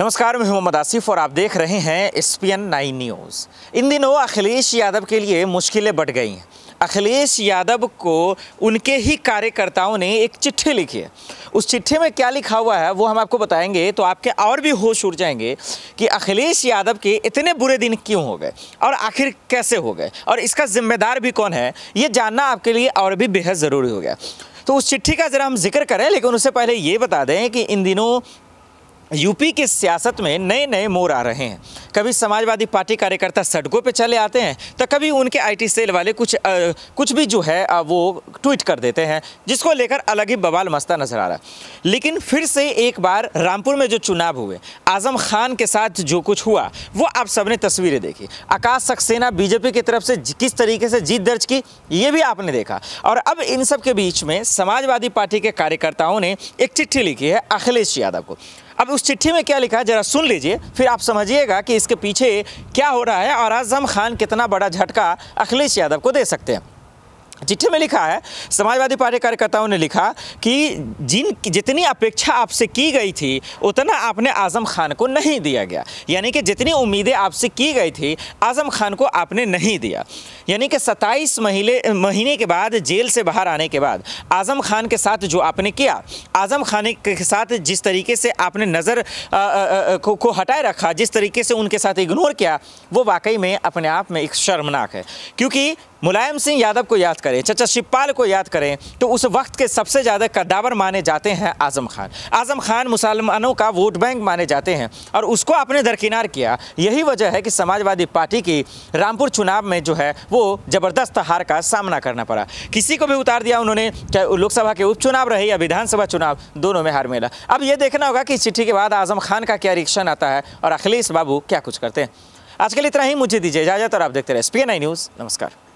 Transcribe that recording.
नमस्कार मैं मोहम्मद आसिफ और आप देख रहे हैं S P N nine news इन दिनों अखिलेश यादव के लिए मुश्किलें बढ़ गई हैं अखिलेश यादव को उनके ही कार्यकर्ताओं ने एक चिट्ठी लिखी है उस चिट्ठी में क्या लिखा हुआ है वो हम आपको बताएंगे तो आपके और भी होश उड़ जाएंगे कि अखिलेश यादव के इतने बुरे दिन क्यों हो गए और आखिर कैसे हो गए और इसका जिम्मेदार भी कौन है ये जानना आपके लिए और भी बेहद ज़रूरी हो गया तो उस चिट्ठी का ज़रा हम जिक्र करें लेकिन उससे पहले ये बता दें कि इन दिनों यूपी की सियासत में नए नए मोड़ आ रहे हैं कभी समाजवादी पार्टी कार्यकर्ता सड़कों पे चले आते हैं तो कभी उनके आईटी सेल वाले कुछ आ, कुछ भी जो है आ, वो ट्वीट कर देते हैं जिसको लेकर अलग ही बवाल मस्ता नज़र आ रहा है लेकिन फिर से एक बार रामपुर में जो चुनाव हुए आज़म खान के साथ जो कुछ हुआ वो आप सबने तस्वीरें देखी आकाश सक्सेना बीजेपी की तरफ से किस तरीके से जीत दर्ज की ये भी आपने देखा और अब इन सब के बीच में समाजवादी पार्टी के कार्यकर्ताओं ने एक चिट्ठी लिखी है अखिलेश यादव को अब उस चिट्ठी में क्या लिखा है जरा सुन लीजिए फिर आप समझिएगा कि इसके पीछे क्या हो रहा है और आजम खान कितना बड़ा झटका अखिलेश यादव को दे सकते हैं चिट्ठी में लिखा है समाजवादी पार्टी कार्यकर्ताओं ने लिखा कि जिन जितनी अपेक्षा आपसे की गई थी उतना आपने आज़म खान को नहीं दिया गया यानी कि जितनी उम्मीदें आपसे की गई थी आज़म खान को आपने नहीं दिया यानी कि 27 महीने महीने के बाद जेल से बाहर आने के बाद आज़म खान के साथ जो आपने किया आज़म खान के साथ जिस तरीके से आपने नज़र को, को हटाए रखा जिस तरीके से उनके साथ इग्नोर किया वो वाकई में अपने आप में एक शर्मनाक है क्योंकि मुलायम सिंह यादव को याद करें चचा शिवपाल को याद करें तो उस वक्त के सबसे ज़्यादा कदावर माने जाते हैं आज़म खान आज़म खान मुसलमानों का वोट बैंक माने जाते हैं और उसको आपने दरकिनार किया यही वजह है कि समाजवादी पार्टी की रामपुर चुनाव में जो है वो को जबरदस्त हार का सामना करना पड़ा किसी को भी उतार दिया उन्होंने चाहे लोकसभा के उपचुनाव रहे या विधानसभा चुनाव दोनों में हार मिला अब ये देखना होगा कि चिट्ठी के बाद आजम खान का क्या रिएक्शन आता है और अखिलेश बाबू क्या कुछ करते हैं आज के लिए इतना ही मुझे दीजिए इजाजत और आप देखते रहे स्पी न्यूज़ नमस्कार